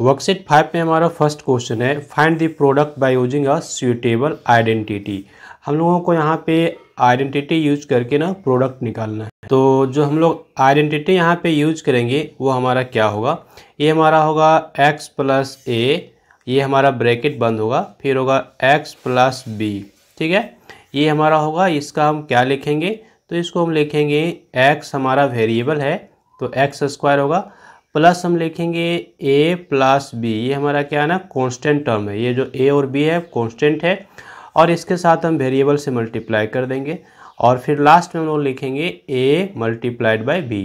worksheet five में हमारा first question है find the product by using a suitable identity हम लोगों को यहाँ पे आइडेंटिटी यूज करके ना प्रोडक्ट निकालना है तो जो हम लोग आइडेंटिटी यहाँ पे यूज करेंगे वो हमारा क्या होगा ये हमारा होगा x प्लस ए ये हमारा ब्रैकेट बंद होगा फिर होगा x प्लस बी ठीक है ये हमारा होगा इसका हम क्या लिखेंगे तो इसको हम लिखेंगे x हमारा वेरिएबल है तो एक्स स्क्वायर होगा प्लस हम लिखेंगे ए प्लस बी ये हमारा क्या है ना कॉन्स्टेंट टर्म है ये जो ए और बी है कॉन्स्टेंट है और इसके साथ हम वेरिएबल से मल्टीप्लाई कर देंगे और फिर लास्ट में हम लोग लिखेंगे ए मल्टीप्लाइड बाई बी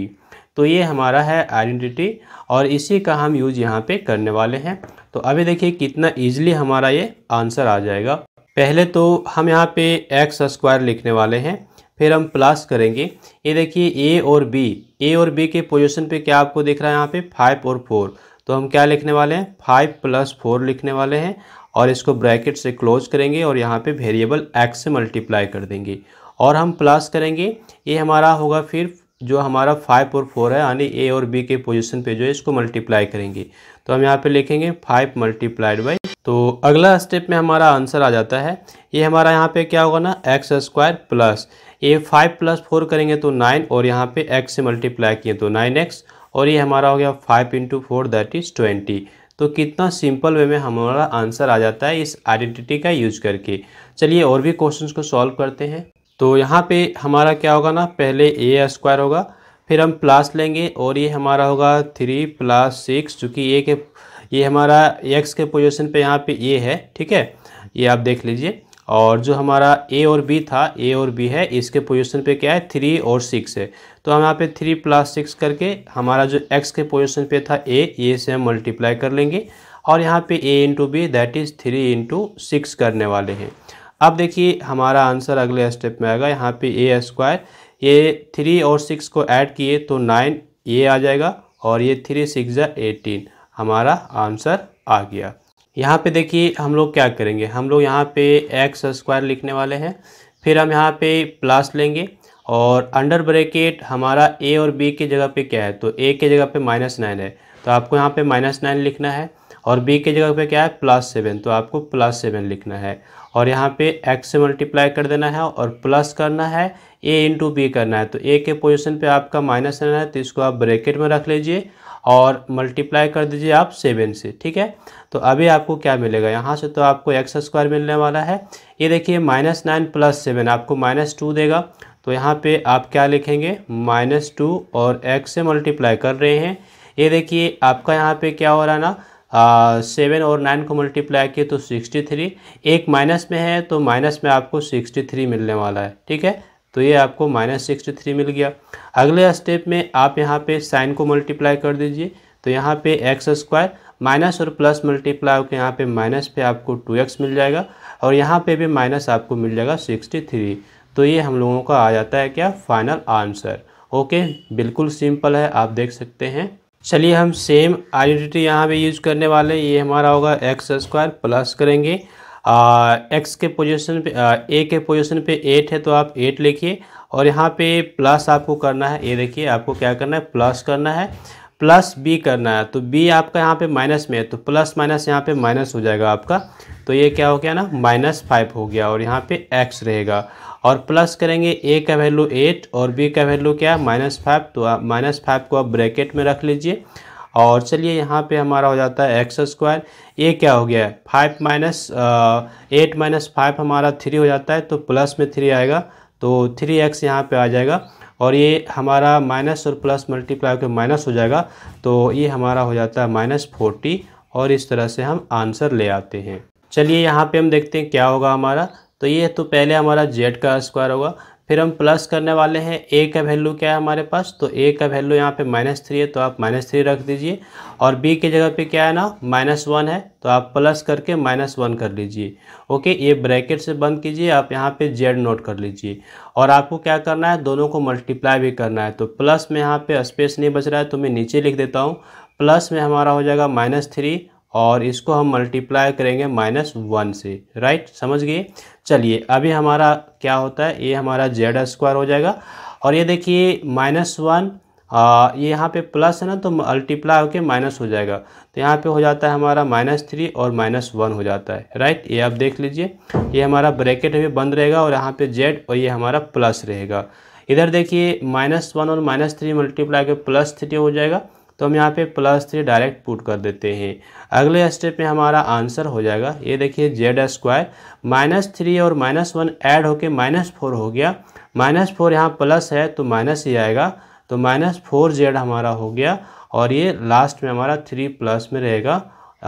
तो ये हमारा है आइडेंटिटी और इसी का हम यूज़ यहाँ पे करने वाले हैं तो अभी देखिए कितना ईजिली हमारा ये आंसर आ जाएगा पहले तो हम यहाँ पे एक्स स्क्वायर लिखने वाले हैं फिर हम प्लस करेंगे ये देखिए ए और बी ए और बी के पोजिशन पर क्या आपको दिख रहा है यहाँ पे फाइव और फोर तो हम क्या लिखने वाले हैं फाइव प्लस फोर लिखने वाले हैं और इसको ब्रैकेट से क्लोज करेंगे और यहाँ पे वेरिएबल एक्स से मल्टीप्लाई कर देंगे और हम प्लस करेंगे ये हमारा होगा फिर जो हमारा फाइव और फोर है यानी ए और बी के पोजीशन पे जो है इसको मल्टीप्लाई करेंगे तो हम यहाँ पे लिखेंगे फाइव मल्टीप्लाइड बाई तो अगला स्टेप में हमारा आंसर आ जाता है ये हमारा यहाँ पे क्या होगा ना एक्स स्क्वायर प्लस ये फाइव प्लस फोर करेंगे तो नाइन और यहाँ पे एक्स से मल्टीप्लाई किए तो नाइन एक्स और ये हमारा हो गया five into four that is twenty तो कितना सिंपल वे में हमारा आंसर आ जाता है इस आइडेंटिटी का यूज करके चलिए और भी क्वेश्चन को सॉल्व करते हैं तो यहाँ पे हमारा क्या होगा ना पहले ए स्क्वायर होगा फिर हम प्लस लेंगे और ये हमारा होगा थ्री प्लस सिक्स चूँकि ये के ये हमारा एक्स के पोजिशन पर यहाँ पर ये है ठीक है ये आप देख लीजिए और जो हमारा ए और बी था ए और बी है इसके पोजीशन पे क्या है थ्री और सिक्स है तो हम यहाँ पे थ्री प्लस सिक्स करके हमारा जो एक्स के पोजीशन पे था ए ए से हम मल्टीप्लाई कर लेंगे और यहाँ पे A into B that is three into six करने वाले हैं अब देखिए हमारा आंसर अगले स्टेप में आएगा यहाँ पे ए स्क्वायर ये थ्री और सिक्स को ऐड किए तो नाइन ये आ जाएगा और ये थ्री सिक्स एटीन हमारा आंसर आ गया यहाँ पे देखिए हम लोग क्या करेंगे हम लोग यहाँ पे एक्स स्क्वायर लिखने वाले हैं फिर हम यहाँ पे प्लस लेंगे और अंडर ब्रेकेट हमारा ए और बी की जगह पे क्या है तो ए के जगह पे माइनस नाइन है तो आपको यहाँ पे माइनस नाइन लिखना है और बी के जगह पे क्या है प्लस सेवन तो आपको प्लस सेवन लिखना है और यहाँ पे एक्स से मल्टीप्लाई कर देना है और प्लस करना है ए इंटू बी करना है तो ए के पोजिशन पर आपका माइनस नाइन है तो इसको आप ब्रेकेट में रख लीजिए और मल्टीप्लाई कर दीजिए आप सेवन से ठीक है तो अभी आपको क्या मिलेगा यहाँ से तो आपको एक्स स्क्वायर मिलने वाला है ये देखिए माइनस नाइन प्लस सेवन आपको माइनस टू देगा तो यहाँ पे आप क्या लिखेंगे माइनस टू और एक्स से मल्टीप्लाई कर रहे हैं ये देखिए आपका यहाँ पे क्या हो रहा ना सेवन और नाइन को मल्टीप्लाई किए तो सिक्सटी थ्री एक माइनस में है तो माइनस में आपको सिक्सटी थ्री मिलने वाला है ठीक है तो ये आपको माइनस सिक्सटी थ्री मिल गया अगले स्टेप में आप यहाँ पे साइन को मल्टीप्लाई कर दीजिए तो यहाँ पे एक्स स्क्वायर माइनस और प्लस मल्टीप्लाई होकर यहाँ पे माइनस पे आपको टू एक्स मिल जाएगा और यहाँ पे भी माइनस आपको मिल जाएगा सिक्सटी थ्री तो ये हम लोगों का आ जाता है क्या फाइनल आंसर ओके बिल्कुल सिंपल है आप देख सकते हैं चलिए हम सेम आइडेंटिटी यहाँ पर यूज करने वाले ये हमारा होगा एक्स स्क्वायर प्लस करेंगे एक्स के पोजीशन पे ए के पोजीशन पे एट है तो आप एट लिखिए और यहाँ पे प्लस आपको करना है ये देखिए आपको क्या करना है प्लस करना है प्लस बी करना है तो बी आपका यहाँ पे माइनस में है तो प्लस माइनस यहाँ पे माइनस हो जाएगा आपका तो ये क्या हो गया ना माइनस फाइव हो गया और यहाँ पे एक्स रहेगा और प्लस करेंगे ए का वैल्यू एट और बी का वैल्यू क्या है माइनस फाइव तो माइनस फाइव को आप ब्रैकेट में रख लीजिए और चलिए यहाँ पे हमारा हो जाता है एक्स स्क्वायर ये क्या हो गया है five minus eight minus five हमारा थ्री हो जाता है तो प्लस में थ्री आएगा तो थ्री एक्स यहाँ पर आ जाएगा और ये हमारा माइनस और प्लस मल्टीप्लाई होकर माइनस हो जाएगा तो ये हमारा हो जाता है माइनस फोर्टी और इस तरह से हम आंसर ले आते हैं चलिए यहाँ पे हम देखते हैं क्या होगा हमारा तो ये तो पहले हमारा जेड का स्क्वायर होगा फिर हम प्लस करने वाले हैं ए का वैल्यू क्या है हमारे पास तो ए का वैल्यू यहाँ पे माइनस थ्री है तो आप माइनस थ्री रख दीजिए और बी के जगह पे क्या है ना माइनस वन है तो आप प्लस करके माइनस वन कर लीजिए ओके ये ब्रैकेट से बंद कीजिए आप यहाँ पे जेड नोट कर लीजिए और आपको क्या करना है दोनों को मल्टीप्लाई भी करना है तो प्लस में यहाँ पर स्पेस नहीं बच रहा है तो मैं नीचे लिख देता हूँ प्लस में हमारा हो जाएगा माइनस थ्री और इसको हम मल्टीप्लाई करेंगे माइनस वन से राइट समझ गए चलिए अभी हमारा क्या होता है ये हमारा जेड स्क्वायर हो जाएगा और ये देखिए माइनस वन ये यहाँ पे प्लस है ना तो मल्टीप्लाई होकर माइनस हो जाएगा तो यहाँ पे हो जाता है हमारा माइनस थ्री और माइनस वन हो जाता है राइट ये आप देख लीजिए ये हमारा ब्रैकेट अभी बंद रहेगा और यहाँ पे जेड और ये हमारा प्लस रहेगा इधर देखिए माइनस वन और माइनस थ्री मल्टीप्लाई के प्लस थ्री हो जाएगा तो हम यहाँ पे प्लस थ्री डायरेक्ट पुट कर देते हैं अगले स्टेप में हमारा आंसर हो जाएगा ये देखिए जेड स्क्वायर माइनस थ्री और माइनस वन ऐड होके माइनस फोर हो गया माइनस फोर यहाँ प्लस है तो माइनस ही आएगा तो माइनस फोर जेड हमारा हो गया और ये लास्ट में हमारा थ्री प्लस में रहेगा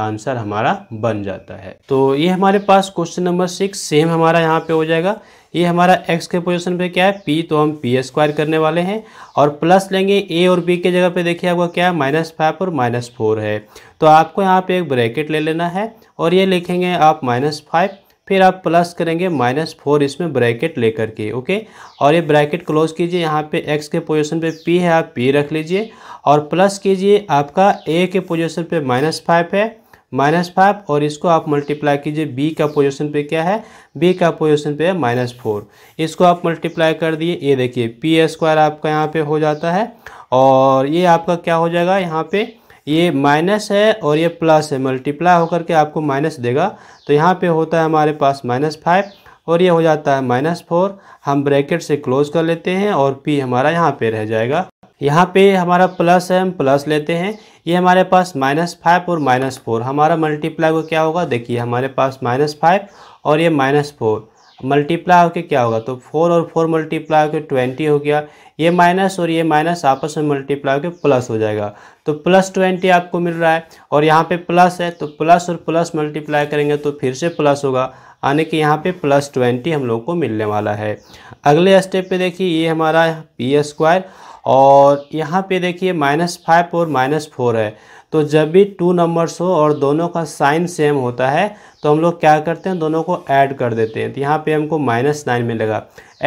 आंसर हमारा बन जाता है तो ये हमारे पास क्वेश्चन नंबर सिक्स सेम हमारा यहाँ पे हो जाएगा ये हमारा एक्स के पोजिशन पे क्या है पी तो हम पी स्क्वायर करने वाले हैं और प्लस लेंगे ए और बी के जगह पे देखिए आपका क्या है माइनस फाइव और माइनस फोर है तो आपको यहाँ पे एक ब्रैकेट ले लेना है और ये लिखेंगे आप माइनस फाइव फिर आप प्लस करेंगे माइनस फोर इसमें ब्रैकेट लेकर के ओके और ये ब्रैकेट क्लोज कीजिए यहाँ पे एक्स के पोजीशन पे पी है आप पी रख लीजिए और प्लस कीजिए आपका ए के पोजीशन पे माइनस फाइव है माइनस फाइव और इसको आप मल्टीप्लाई कीजिए बी का पोजिशन पे क्या है बी का पोजिशन पे है माइनस फोर इसको आप मल्टीप्लाई कर दिए ये देखिए पी स्क्वायर आपका यहाँ पे हो जाता है और ये आपका क्या हो जाएगा यहाँ पे ये माइनस है और ये प्लस है मल्टीप्लाई होकर के आपको माइनस देगा तो यहाँ पे होता है हमारे पास माइनस फाइव और ये हो जाता है माइनस फोर हम ब्रैकेट से क्लोज कर लेते हैं और पी हमारा यहाँ पे रह जाएगा यहाँ पे हमारा प्लस है हम प्लस लेते हैं ये हमारे पास माइनस फाइव और माइनस फोर हमारा मल्टीप्लाई को क्या होगा देखिए हमारे पास माइनस फाइव और ये माइनस फोर मल्टीप्लाई होकर क्या होगा तो फोर और फोर मल्टीप्लाई होकर ट्वेंटी हो गया ये माइनस और ये माइनस आपस में मल्टीप्लाई होकर प्लस हो जाएगा तो प्लस ट्वेंटी आपको मिल रहा है और यहाँ पे प्लस है तो प्लस और प्लस मल्टीप्लाई करेंगे तो फिर से प्लस होगा यानी कि यहाँ पे प्लस ट्वेंटी हम लोग को मिलने वाला है अगले स्टेप पे देखिए ये हमारा पी स्क्वायर और यहाँ पे देखिए माइनस फाइव और माइनस फोर है तो जब भी टू नंबर्स हो और दोनों का साइन सेम होता है तो हम लोग क्या करते हैं दोनों को ऐड कर देते हैं तो यहाँ पे हमको माइनस नाइन मिलेगा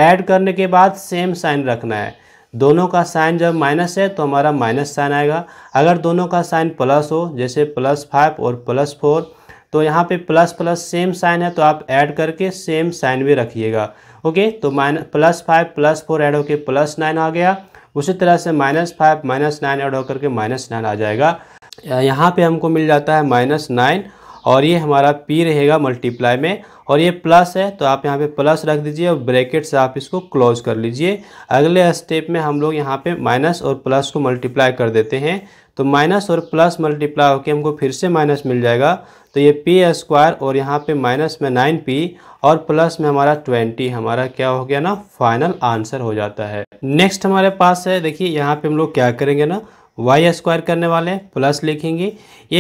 ऐड करने के बाद सेम साइन रखना है दोनों का साइन जब माइनस है तो हमारा माइनस साइन आएगा अगर दोनों का साइन प्लस हो जैसे प्लस फाइव और प्लस फोर तो यहाँ पे प्लस प्लस सेम साइन है तो आप ऐड करके सेम साइन भी रखिएगा ओके तो minus plus five plus four add होके प्लस नाइन आ गया उसी तरह से minus five minus nine add होकर के माइनस नाइन आ जाएगा यहाँ पे हमको मिल जाता है माइनस नाइन और ये हमारा पी रहेगा मल्टीप्लाई में और ये प्लस है तो आप यहाँ पे प्लस रख दीजिए और ब्रैकेट से आप इसको क्लोज कर लीजिए अगले स्टेप में हम लोग यहाँ पे माइनस और प्लस को मल्टीप्लाई कर देते हैं तो माइनस और प्लस मल्टीप्लाई होकर हमको फिर से माइनस मिल जाएगा तो ये पी स्क्वायर और यहाँ पे माइनस में नाइन पी और प्लस में हमारा ट्वेंटी हमारा क्या हो गया ना फाइनल आंसर हो जाता है नेक्स्ट हमारे पास है देखिए यहाँ पे हम लोग क्या करेंगे ना वाई स्क्वायर करने वाले हैं प्लस लिखेंगे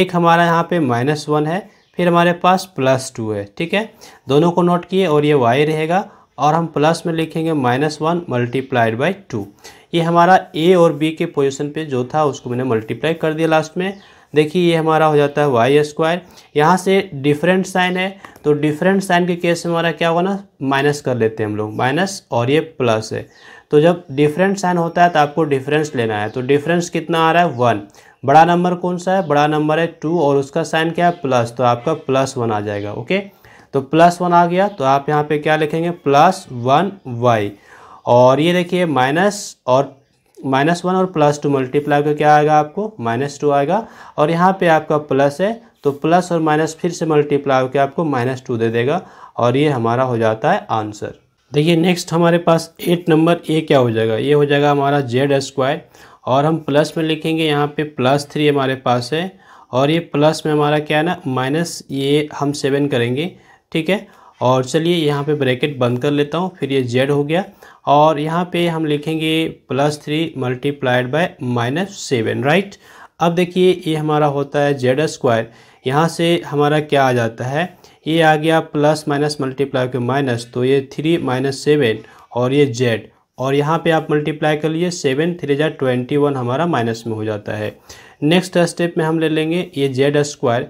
एक हमारा यहाँ पे माइनस वन है फिर हमारे पास प्लस टू है ठीक है दोनों को नोट किए और ये वाई रहेगा और हम प्लस में लिखेंगे minus one multiplied by two ये हमारा ए और बी के पोजिशन पर जो था उसको मैंने मल्टीप्लाई कर दिया लास्ट में देखिए ये हमारा हो जाता है वाई स्क्वायर यहाँ से डिफरेंट साइन है तो डिफरेंट साइन के केस में हमारा क्या होगा ना माइनस कर लेते हैं हम लोग माइनस और ये प्लस है तो जब डिफरेंट साइन होता है तो आपको डिफरेंस लेना है तो डिफरेंस कितना आ रहा है वन बड़ा नंबर कौन सा है बड़ा नंबर है टू और उसका साइन क्या है प्लस तो आपका प्लस वन आ जाएगा ओके तो प्लस वन आ गया तो आप यहाँ पे क्या लिखेंगे प्लस वन वाई और ये देखिए माइनस और माइनस वन और प्लस टू मल्टीप्लाई का क्या आएगा आपको माइनस टू आएगा और यहाँ पे आपका प्लस है तो प्लस और माइनस फिर से मल्टीप्लाई होकर आपको माइनस टू दे देगा और ये हमारा हो जाता है आंसर देखिए नेक्स्ट हमारे पास एट नंबर ए क्या हो जाएगा ये हो जाएगा हमारा जेड स्क्वायर और हम प्लस में लिखेंगे यहाँ पे प्लस थ्री हमारे पास है और ये प्लस में हमारा क्या है ना माइनस ये हम सेवन करेंगे ठीक है और चलिए यहाँ पे ब्रैकेट बंद कर लेता हूँ फिर ये जेड हो गया और यहाँ पे हम लिखेंगे plus three multiplied by minus seven right अब देखिए ये हमारा होता है जेड स्क्वायर यहाँ से हमारा क्या आ जाता है ये आ गया प्लस माइनस मल्टीप्लाई के माइनस तो ये थ्री माइनस सेवन और ये जेड और यहाँ पे आप मल्टीप्लाई कर लिए सेवन थ्री हज़ार ट्वेंटी वन हमारा माइनस में हो जाता है नेक्स्ट स्टेप में हम ले लेंगे ये जेड स्क्वायर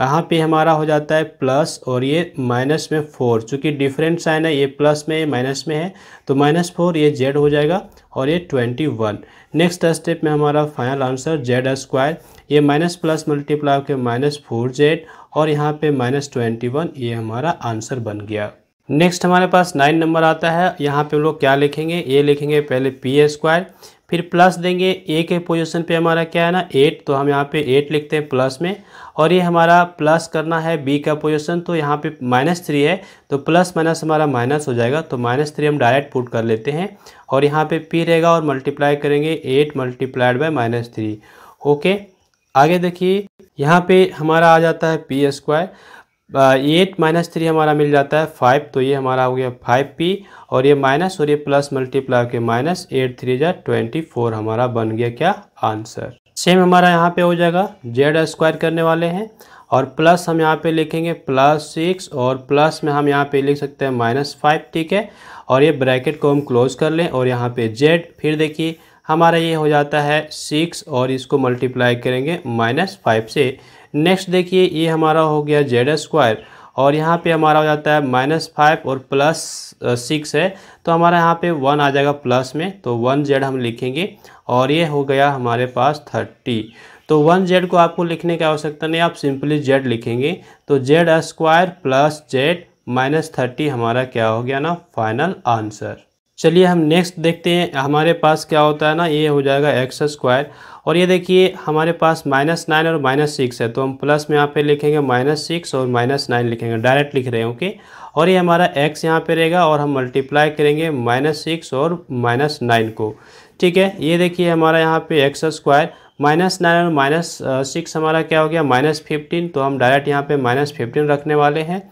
यहाँ पे हमारा हो जाता है प्लस और ये माइनस में फोर चूँकि डिफरेंट साइन है ये प्लस में ये माइनस में है तो माइनस फोर ये जेड हो जाएगा और ये ट्वेंटी वन नेक्स्ट स्टेप में हमारा फाइनल आंसर जेड स्क्वायर ये माइनस प्लस मल्टीप्लाई के माइनस फोर जेड और यहाँ पे माइनस ट्वेंटी वन ये हमारा आंसर बन गया नेक्स्ट हमारे पास नाइन नंबर आता है यहाँ पे हम लोग क्या लिखेंगे ये लिखेंगे पहले पी स्क्वायर फिर प्लस देंगे ए के पोजीशन पे हमारा क्या है ना एट तो हम यहाँ पे एट लिखते हैं प्लस में और ये हमारा प्लस करना है बी का पोजीशन तो यहाँ पे माइनस थ्री है तो प्लस माइनस हमारा माइनस हो जाएगा तो माइनस थ्री हम डायरेक्ट पुट कर लेते हैं और यहाँ पे पी रहेगा और मल्टीप्लाई करेंगे eight multiplied by minus three okay आगे देखिए यहाँ पे हमारा आ जाता है P square eight minus three हमारा मिल जाता है फाइव तो ये हमारा हो गया फाइव पी और ये माइनस और ये प्लस मल्टीप्लाई के माइनस एट थ्री जै ट्वेंटी फोर हमारा बन गया क्या आंसर सेम हमारा यहाँ पे हो जाएगा जेड स्क्वायर करने वाले हैं और प्लस हम यहाँ पे लिखेंगे प्लस सिक्स और प्लस में हम यहाँ पे लिख सकते हैं माइनस फाइव ठीक है और ये ब्रैकेट को हम क्लोज कर लें और यहाँ पे जेड फिर देखिए हमारा ये हो जाता है सिक्स और इसको मल्टीप्लाई करेंगे माइनस फाइव से नेक्स्ट देखिए ये हमारा हो गया जेड स्क्वायर और यहाँ पे हमारा हो जाता है माइनस फाइव और प्लस सिक्स है तो हमारा यहाँ पे वन आ जाएगा प्लस में तो वन जेड हम लिखेंगे और ये हो गया हमारे पास थर्टी तो वन जेड को आपको लिखने की आवश्यकता नहीं आप सिंपली जेड लिखेंगे तो Z square plus Z minus thirty हमारा क्या हो गया ना फाइनल आंसर चलिए हम नेक्स्ट देखते हैं हमारे पास क्या होता है ना ये हो जाएगा एक्स स्क्वायर और ये देखिए हमारे पास माइनस नाइन और माइनस सिक्स है तो हम प्लस में यहाँ पे लिखेंगे माइनस सिक्स और माइनस नाइन लिखेंगे डायरेक्ट लिख रहे हैं ओके और ये हमारा एक्स यहाँ पे रहेगा और हम मल्टीप्लाई करेंगे माइनस सिक्स और माइनस नाइन को ठीक है ये देखिए हमारा यहाँ पे एक्स स्क्वायर माइनस नाइन और माइनस सिक्स uh, हमारा क्या हो गया माइनस फिफ्टीन तो हम डायरेक्ट यहाँ पे माइनस फिफ्टीन रखने वाले हैं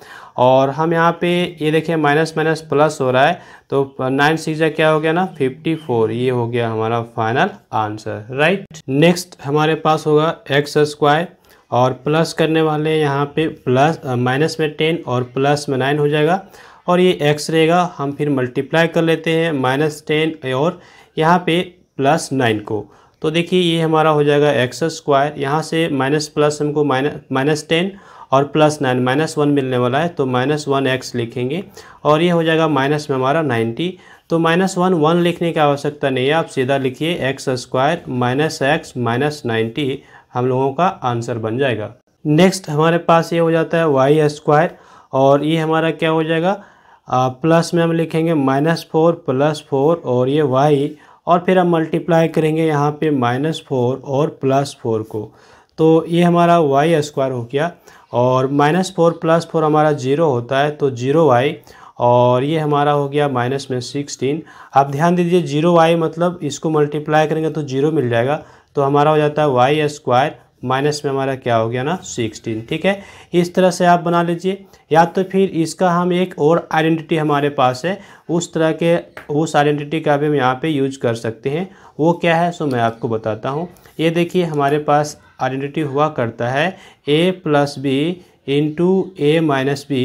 और हम यहाँ पे ये देखें माइनस माइनस प्लस हो रहा है तो नाइन सिक्स क्या हो गया ना फिफ्टी फोर ये हो गया हमारा फाइनल आंसर राइट नेक्स्ट हमारे पास होगा एक्स स्क्वायर और प्लस करने वाले यहाँ पे प्लस माइनस में टेन और प्लस में नाइन हो जाएगा और ये एक्स रहेगा हम फिर मल्टीप्लाई कर लेते हैं माइनस टेन और यहाँ पे प्लस नाइन को तो देखिए ये हमारा हो जाएगा एक्स स्क्वायर यहाँ से माइनस प्लस हमको माइनस माइनस टेन और प्लस नाइन माइनस वन मिलने वाला है तो माइनस वन एक्स लिखेंगे और ये हो जाएगा माइनस में हमारा नाइन्टी तो माइनस वन वन लिखने की आवश्यकता नहीं है आप सीधा लिखिए X square minus X minus ninety हम लोगों का आंसर बन जाएगा नेक्स्ट हमारे पास ये हो जाता है वाई स्क्वायर और ये हमारा क्या हो जाएगा आ, प्लस में हम लिखेंगे माइनस फोर प्लस फोर और ये वाई और फिर हम मल्टीप्लाई करेंगे यहाँ पे माइनस फोर और प्लस फोर को तो ये हमारा वाई स्क्वायर हो गया और माइनस फोर प्लस फोर हमारा जीरो होता है तो जीरो वाई और ये हमारा हो गया माइनस में सिक्सटीन आप ध्यान दीजिए जीरो वाई मतलब इसको मल्टीप्लाई करेंगे तो जीरो मिल जाएगा तो हमारा हो जाता है वाई स्क्वायर माइनस में हमारा क्या हो गया ना सिक्सटीन ठीक है इस तरह से आप बना लीजिए या तो फिर इसका हम एक और आइडेंटिटी हमारे पास है उस तरह के उस आइडेंटिटी का भी हम यहाँ पर यूज कर सकते हैं वो क्या है सो मैं आपको बताता हूँ ये देखिए हमारे पास आइडेंटिटी हुआ करता है A plus B into A minus B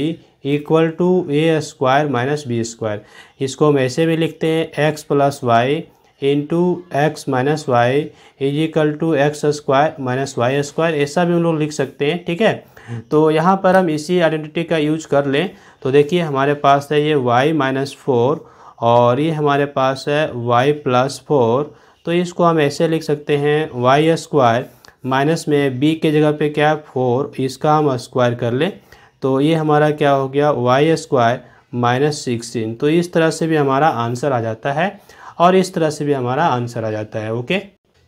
equal to A square minus B square इसको हम ऐसे भी लिखते हैं X plus Y into X minus Y is equal to X square minus Y square ऐसा भी हम लोग लिख सकते हैं ठीक है तो यहाँ पर हम इसी आइडेंटिटी का यूज कर लें तो देखिए हमारे पास है ये वाई माइनस फोर और ये हमारे पास है वाई प्लस फोर तो इसको हम ऐसे लिख सकते हैं वाई स्क्वायर माइनस में बी के जगह पे क्या है फोर इसका हम स्क्वायर कर लें तो ये हमारा क्या हो गया वाई स्क्वायर माइनस सिक्सटीन तो इस तरह से भी हमारा आंसर आ जाता है और इस तरह से भी हमारा आंसर आ जाता है ओके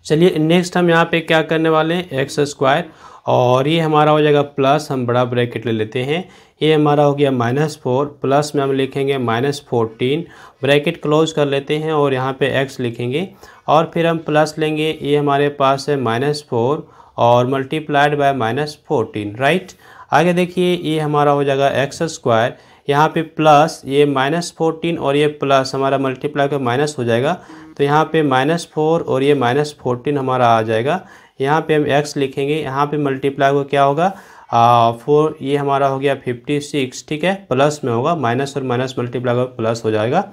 चलिए नेक्स्ट हम यहाँ पे क्या करने वाले हैं एक्स स्क्वायर और ये हमारा हो जाएगा प्लस हम बड़ा ब्रैकेट ले लेते हैं ये हमारा हो गया माइनस फोर प्लस में हम लिखेंगे माइनस फोर्टीन ब्रैकेट क्लोज कर लेते हैं और यहाँ पे एक्स लिखेंगे और फिर हम प्लस लेंगे ये हमारे पास है माइनस फोर और multiplied by minus fourteen right आगे देखिए ये हमारा हो जाएगा एक्स स्क्वायर यहाँ पे प्लस ये माइनस फोर्टीन और ये प्लस हमारा मल्टीप्लाई का माइनस हो जाएगा तो यहाँ पे माइनस फोर और ये माइनस फोर्टीन हमारा आ जाएगा यहाँ पे हम एक्स लिखेंगे यहाँ पे मल्टीप्लाई को क्या होगा फोर ये हमारा हो गया फिफ्टी सिक्स ठीक है प्लस में होगा माइनस और माइनस मल्टीप्लाई का प्लस हो जाएगा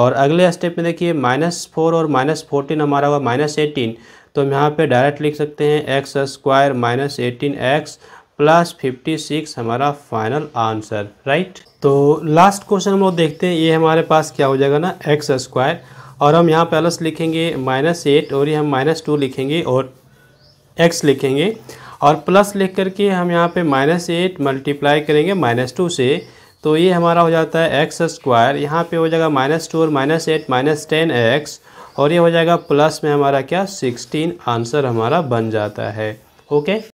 और अगले स्टेप में देखिए माइनस फोर और माइनस फोर्टीन हमारा होगा माइनस एटीन तो हम यहाँ पे डायरेक्ट लिख सकते हैं X square minus eighteen X plus fifty six हमारा फाइनल आंसर राइट तो लास्ट क्वेश्चन हम लोग देखते हैं ये हमारे पास क्या हो जाएगा ना एक्स स्क्वायर और हम यहाँ प्लस लिखेंगे माइनस एट और ये हम माइनस टू लिखेंगे और एक्स लिखेंगे और प्लस लिख करके हम यहाँ पे माइनस एट मल्टीप्लाई करेंगे माइनस टू से तो ये हमारा हो जाता है एक्स स्क्वायर यहाँ पे हो जाएगा माइनस टू और minus eight minus ten X और ये हो जाएगा प्लस में हमारा क्या सिक्सटीन आंसर हमारा बन जाता है ओके